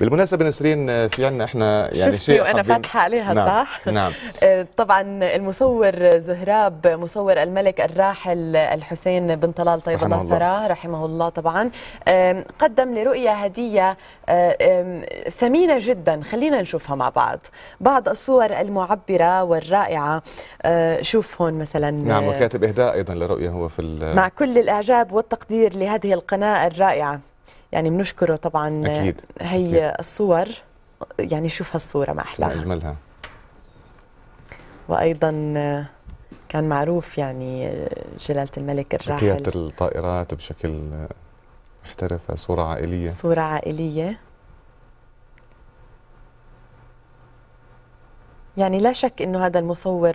بالمناسبه نسرين في عنا احنا يعني شيء وانا فاتحه عليها نعم. صح؟ نعم آه، طبعا المصور زهراب مصور الملك الراحل الحسين بن طلال طيب الله ثراه رحمه الله طبعا قدم لرؤيا هديه آه، ثمينه جدا خلينا نشوفها مع بعض بعض الصور المعبره والرائعه آه، شوف هون مثلا نعم وكاتب اهداء ايضا لرؤيا هو في مع كل الاعجاب والتقدير لهذه القناه الرائعه يعني بنشكره طبعا أكيد. هي أكيد. الصور يعني شوف هالصوره ما احلاها اجملها وايضا كان معروف يعني جلاله الملك الراحل قياده الطائرات بشكل محترف صوره عائليه صوره عائليه يعني لا شك انه هذا المصور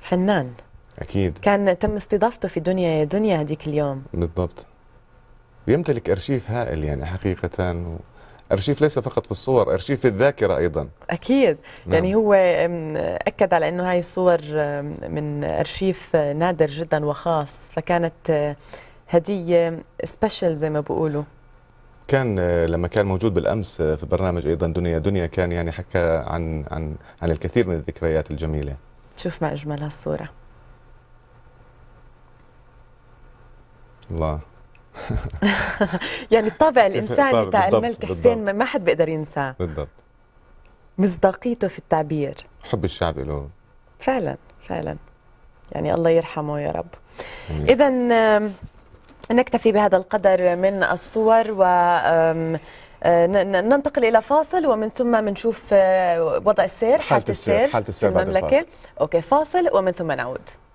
فنان اكيد كان تم استضافته في دنيا يا دنيا هذيك اليوم بالضبط ويمتلك أرشيف هائل يعني حقيقة أرشيف ليس فقط في الصور أرشيف في الذاكرة أيضا أكيد نعم. يعني هو أكد على أنه هاي الصور من أرشيف نادر جدا وخاص فكانت أه، هدية سبيشل زي ما بيقولوا كان أه، لما كان موجود بالامس أه، في برنامج ايضا دنيا دنيا كان يعني حكى عن عن عن الكثير من الذكريات الجميله شوف ما اجمل هالصوره الله يعني الطابع الانساني تاع الملك حسين ما حد بيقدر ينساه بالضبط مصداقيته في التعبير حب الشعب له فعلا فعلا يعني الله يرحمه يا رب اذا نكتفي بهذا القدر من الصور و آه، ننتقل الى فاصل ومن ثم بنشوف آه، وضع السير حاله السير حاله السير, السير, السير بعد المملكه الفاصل. اوكي فاصل ومن ثم نعود